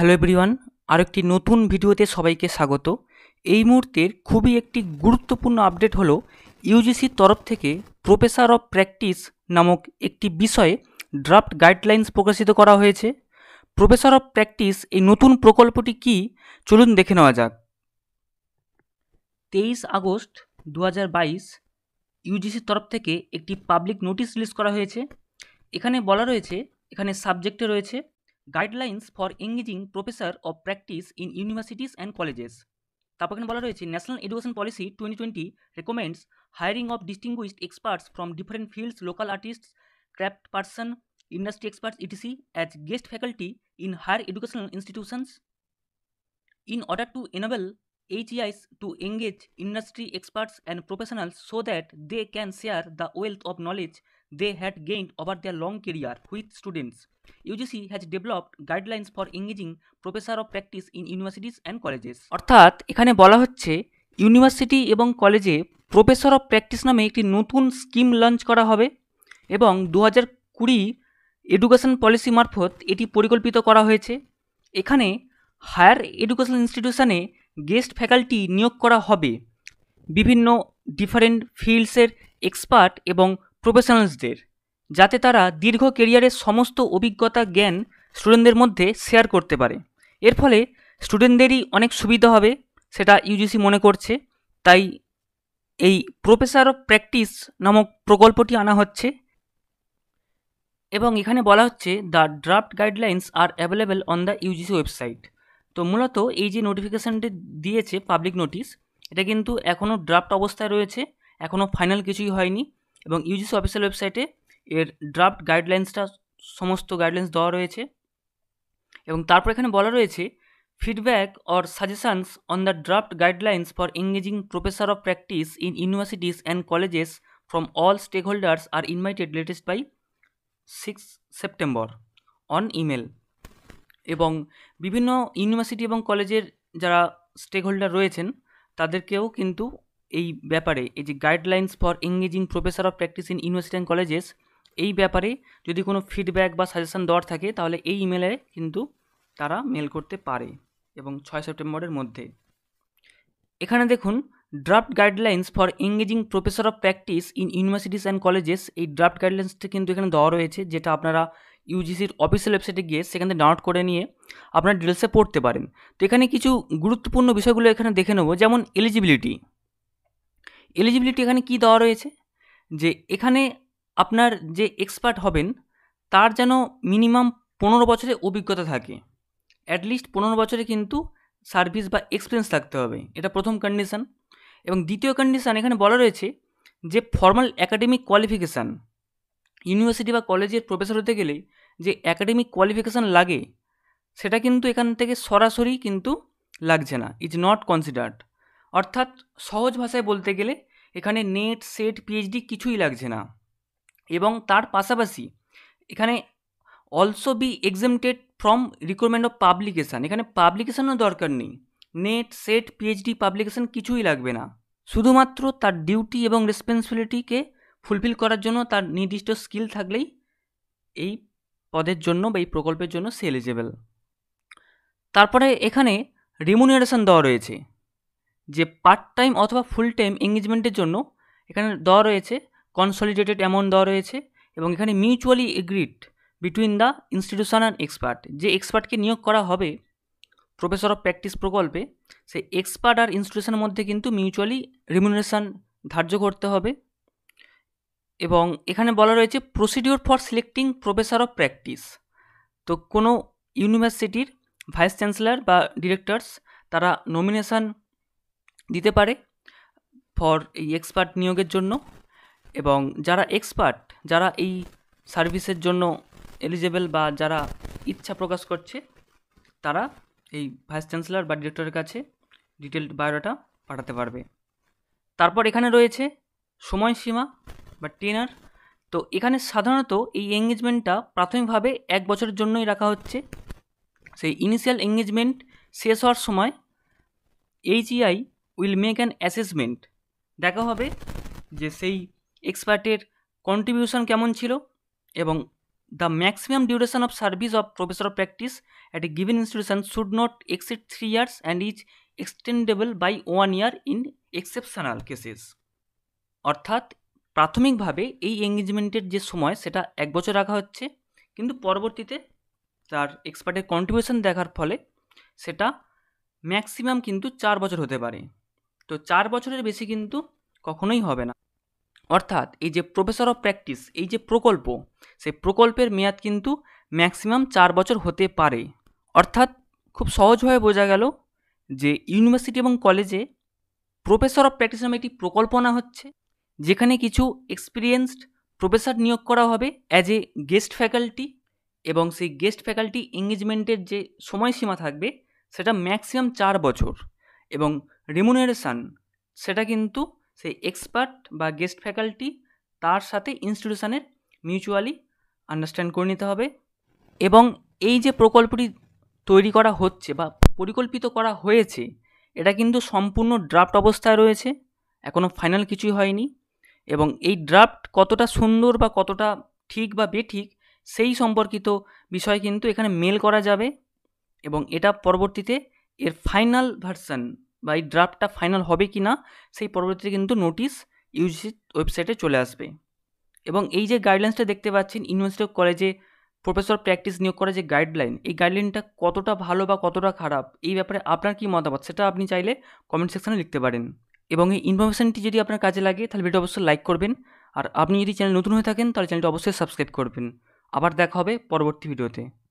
Hello everyone আরেকটি নতুন ভিডিওতে সবাইকে স্বাগত এই মুহূর্তের খুবই একটি গুরুত্বপূর্ণ আপডেট হলো ইউজিসির তরফ থেকে প্রফেসর অফ প্র্যাকটিস নামক একটি বিষয়ে ড্রাফট গাইডলাইন্স প্রকাশিত করা হয়েছে প্রফেসর অফ প্র্যাকটিস এই নতুন প্রকল্পটি কি চলুন দেখে নেওয়া যাক তেইশ আগস্ট দু ইউজিসির তরফ থেকে একটি পাবলিক নোটিশ রিলিজ করা হয়েছে এখানে বলা রয়েছে এখানে সাবজেক্টে রয়েছে guidelines for engaging professor of practice in universities and colleges তারপর এখানে বলা রয়েছে national education policy twenty twenty recommends hiring of distinguished experts from different fields local artists craft person industry experts etc as guest faculty in higher educational institutions in order to enable HEIs to engage industry experts and professionals so that they can share the wealth of knowledge they had gained over their long career with students. UGC has developed guidelines for engaging professor of practice in universities and colleges অর্থাৎ এখানে বলা হচ্ছে university এবং কলেজে professor of practice নামে একটি নতুন scheme launch করা হবে এবং দু হাজার কুড়ি এডুকেশন পলিসি মারফত এটি পরিকল্পিত করা হয়েছে এখানে হায়ার এডুকেশন ইনস্টিটিউশনে গেস্ট ফ্যাকাল্টি নিয়োগ করা হবে বিভিন্ন ডিফারেন্ট ফিল্ডসের এক্সপার্ট এবং প্রফেশনালসদের যাতে তারা দীর্ঘ কেরিয়ারের সমস্ত অভিজ্ঞতা জ্ঞান স্টুডেন্টদের মধ্যে শেয়ার করতে পারে এর ফলে স্টুডেন্টদেরই অনেক সুবিধা হবে সেটা ইউজিসি মনে করছে তাই এই প্রফেসর অফ প্র্যাকটিস নামক প্রকল্পটি আনা হচ্ছে এবং এখানে বলা হচ্ছে the draft guidelines are available on the UGC website তো মূলত এই যে নোটিফিকেশানটি দিয়েছে পাবলিক নোটিশ এটা কিন্তু এখনও ড্রাফট অবস্থায় রয়েছে এখনও ফাইনাল কিছুই হয়নি এবং ইউজিসি অফিসিয়াল ওয়েবসাইটে এর ড্রাফট গাইডলাইন্সটা সমস্ত গাইডলাইন্স দেওয়া রয়েছে এবং তারপর এখানে বলা রয়েছে feedback or suggestions on the draft guidelines for engaging professor of practice in universities and colleges all stakeholders are invited latest by six September on email এবং বিভিন্ন ইউনিভার্সিটি এবং কলেজের যারা স্টেক হোল্ডার রয়েছেন তাদেরকেও কিন্তু এই ব্যাপারে এই যে guidelines for engaging professor of practice in university and colleges এই ব্যাপারে যদি কোনো ফিডব্যাক বা সাজেশান দেওয়ার থাকে তাহলে এই ইমেলে কিন্তু তারা মেল করতে পারে এবং ছয় সেপ্টেম্বরের মধ্যে এখানে দেখুন draft guidelines for engaging professor of practice in universities and colleges এই ড্রাফট গাইডলাইন্সটা কিন্তু এখানে দেওয়া রয়েছে যেটা আপনারা ইউজিসির অফিসিয়াল ওয়েবসাইটে গিয়ে সেখান থেকে ডাউনলোড করে নিয়ে আপনারা ডিটেলসে পড়তে পারেন তো এখানে কিছু গুরুত্বপূর্ণ বিষয়গুলো এখানে দেখে নেব যেমন এলিজিবিলিটি এলিজিবিলিটি এখানে কী দেওয়া রয়েছে যে এখানে আপনার যে এক্সপার্ট হবেন তার যেন মিনিমাম পনেরো বছরের অভিজ্ঞতা থাকে অ্যাটলিস্ট পনেরো বছরে কিন্তু সার্ভিস বা এক্সপিরিয়েন্স থাকতে হবে এটা প্রথম কন্ডিশান এবং দ্বিতীয় কন্ডিশান এখানে বলা রয়েছে যে ফর্মাল অ্যাকাডেমিক কোয়ালিফিকেশান ইউনিভার্সিটি বা কলেজের প্রফেসর হতে গেলে যে অ্যাকাডেমিক কোয়ালিফিকেশান লাগে সেটা কিন্তু এখান থেকে সরাসরি কিন্তু লাগছে না ইজ নট কনসিডার্ড অর্থাৎ সহজ ভাষায় বলতে গেলে এখানে নেট সেট পিএইচডি কিছুই লাগছে না এবং তার পাশাপাশি এখানে also be exempted from requirement of publication এখানে পাবলিকেশানও দরকার নেই নেট সেট পিএইচডি পাবলিকেশান কিছুই লাগবে না শুধুমাত্র তার ডিউটি এবং রেসপন্সিবিলিটিকে ফুলফিল করার জন্য তার নির্দিষ্ট স্কিল থাকলেই এই পদের জন্য বা এই প্রকল্পের জন্য সে এলিজেবল তারপরে এখানে রিমুনারেশন দেওয়া রয়েছে যে পার্ট টাইম অথবা ফুল টাইম এঙ্গেজমেন্টের জন্য এখানে দেওয়া রয়েছে কনসলিডেটেড অ্যামাউন্ট দেওয়া রয়েছে এবং এখানে mutually agreed between the institution and expert যে এক্সপার্টকে নিয়োগ করা হবে প্রফেসর অফ প্র্যাকটিস প্রকল্পে সেই এক্সপার্ট আর ইনস্টিটিউশনের মধ্যে কিন্তু মিউচুয়ালি রিমুনারেশন ধার্য করতে হবে এবং এখানে বলা রয়েছে procedure for selecting professor of practice তো কোনো ইউনিভার্সিটির ভাইস চ্যান্সেলর বা ডিরেক্টরস তারা নমিনেশন দিতে পারে ফর এই এক্সপার্ট নিয়োগের জন্য এবং যারা এক্সপার্ট যারা এই সার্ভিসের জন্য এলিজেবল বা যারা ইচ্ছা প্রকাশ করছে তারা এই ভাইস চ্যান্সেলর বা ডিরেক্টরের কাছে ডিটেল বায়োডাটা পাঠাতে পারবে তারপর এখানে রয়েছে সময়সীমা বা টেনার তো এখানে সাধারণত এই এঙ্গেজমেন্টটা প্রাথমিকভাবে এক বছরের জন্যই রাখা হচ্ছে সেই ইনিশিয়াল এঙ্গেজমেন্ট শেষ হওয়ার সময় HEI will make an assessment দেখা হবে যে সেই এক্সপার্টের কন্ট্রিবিউশন কেমন ছিল এবং the maximum duration of service of professor of practice at a given institution should not exceed three years and is extendable by one year in exceptional cases অর্থাৎ প্রাথমিকভাবে এই এঙ্গেজমেন্টের যে সময় সেটা এক বছর রাখা হচ্ছে কিন্তু পরবর্তীতে তার এক্সপার্টের কন্ট্রিবিউশন দেখার ফলে সেটা ম্যাক্সিমাম কিন্তু চার বছর হতে পারে তো চার বছরের বেশি কিন্তু কখনোই হবে না অর্থাৎ এই যে প্রফেসর অফ প্র্যাকটিস এই যে প্রকল্প সেই প্রকল্পের মেয়াদ কিন্তু ম্যাক্সিমাম চার বছর হতে পারে অর্থাৎ খুব সহজভাবে বোঝা গেল যে ইউনিভার্সিটি এবং কলেজে প্রফেসর অফ প্র্যাকটিস নামে একটি প্রকল্পনা হচ্ছে যেখানে কিছু এক্সপিরিয়েন্সড প্রফেসর নিয়োগ করা হবে অ্যাজ এ গেস্ট ফ্যাকাল্টি এবং সেই গেস্ট ফ্যাকাল্টি এঙ্গেজমেন্টের যে সময়সীমা থাকবে সেটা ম্যাক্সিমাম চার বছর এবং রিমুনারেশান সেটা কিন্তু সেই এক্সপার্ট বা গেস্ট ফ্যাকাল্টি তার সাথে ইনস্টিটিউশনের মিউচুয়ালি আন্ডারস্ট্যান্ড করে নিতে হবে এবং এই যে প্রকল্পটি তৈরি করা হচ্ছে বা পরিকল্পিত করা হয়েছে এটা কিন্তু সম্পূর্ণ ড্রাফট অবস্থায় রয়েছে এখনও ফাইনাল কিছুই হয়নি এবং এই ড্রাফট কতটা সুন্দর বা কতটা ঠিক বা বেঠিক সেই সম্পর্কিত বিষয় কিন্তু এখানে মেল করা যাবে এবং এটা পরবর্তীতে এর ফাইনাল ভার্সান বা এই ড্রাফটটা ফাইনাল হবে কি না সেই পরবর্তীতে কিন্তু নোটিশ ইউজিসি ওয়েবসাইটে চলে আসবে এবং এই যে গাইডলাইন্সটা দেখতে পাচ্ছেন ইউনিভার্সিটি অফ কলেজে প্রফেসর প্র্যাকটিস নিয়োগ করা যে গাইডলাইন এই গাইডলাইনটা কতটা ভালো বা কতটা খারাপ এই ব্যাপারে আপনার কী মতামত সেটা আপনি চাইলে কমেন্ট সেকশানে লিখতে পারেন এবং এই ইনফরমেশানটি যদি আপনার কাজে লাগে তাহলে ভিডিও অবশ্যই লাইক করবেন আর আপনি যদি চ্যানেল নতুন হয়ে থাকেন তাহলে চ্যানেলটি অবশ্যই সাবস্ক্রাইব করবেন আবার দেখা হবে পরবর্তী ভিডিওতে